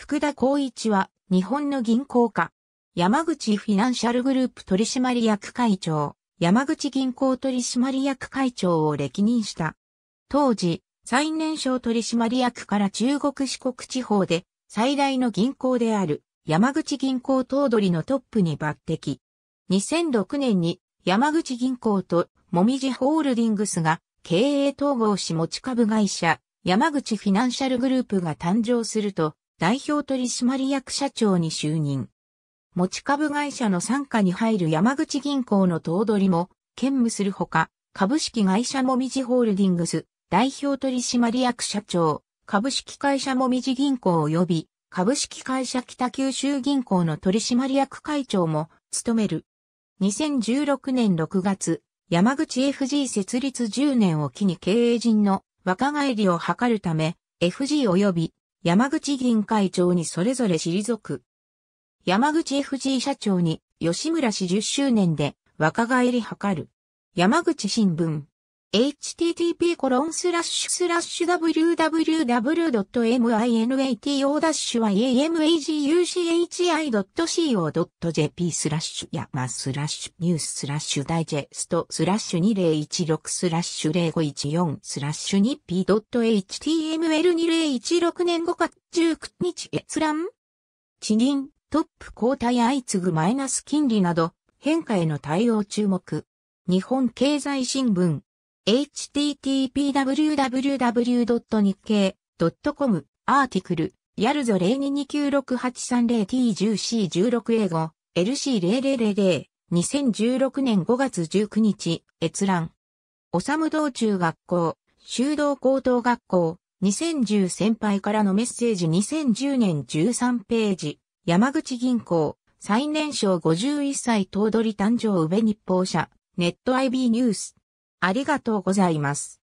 福田光一は日本の銀行家、山口フィナンシャルグループ取締役会長、山口銀行取締役会長を歴任した。当時、最年少取締役から中国四国地方で最大の銀行である山口銀行頭取のトップに抜擢。2006年に山口銀行ともみじホールディングスが経営統合し持ち株会社山口フィナンシャルグループが誕生すると代表取締役社長に就任。持ち株会社の傘下に入る山口銀行の頭取も兼務するほか、株式会社もみじホールディングス代表取締役社長、株式会社もみじ銀行及び株式会社北九州銀行の取締役会長も務める。2016年6月、山口 FG 設立10年を機に経営陣の若返りを図るため、FG 及び山口議員会長にそれぞれ退く。山口 FG 社長に吉村氏10周年で若返り図る。山口新聞。http www.minato-yamaguchi.co.jp スラッシュやまスラッシュニューススラッシュダイジェストスラッシュ2016スラッシュ0514スラッシュ 2p.html2016 年5月19日閲覧地銀、トップ交代相次ぐマイナス金利など変化への対応注目日本経済新聞 http://www. 日経 .com アーティクル、やるぞ 02296830t10c16 英語、LC0000、2016年5月19日、閲覧。おさむ道中学校、修道高等学校、2010先輩からのメッセージ2010年13ページ、山口銀行、最年少51歳頭取誕生上日報社、ネット IB ニュース。ありがとうございます。